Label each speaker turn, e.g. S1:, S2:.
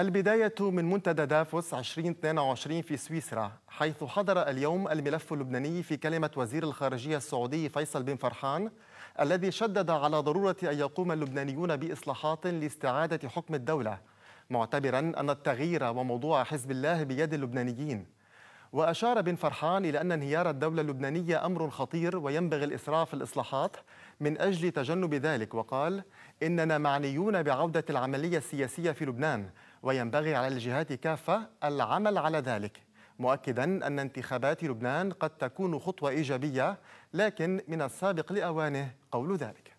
S1: البداية من منتدى دافوس 2022 في سويسرا حيث حضر اليوم الملف اللبناني في كلمة وزير الخارجية السعودي فيصل بن فرحان الذي شدد على ضرورة أن يقوم اللبنانيون بإصلاحات لاستعادة حكم الدولة معتبرا أن التغيير وموضوع حزب الله بيد اللبنانيين وأشار بن فرحان إلى أن انهيار الدولة اللبنانية أمر خطير وينبغي الإسراع في الإصلاحات من أجل تجنب ذلك وقال إننا معنيون بعودة العملية السياسية في لبنان وينبغي على الجهات كافة العمل على ذلك مؤكدا أن انتخابات لبنان قد تكون خطوة إيجابية لكن من السابق لأوانه قول ذلك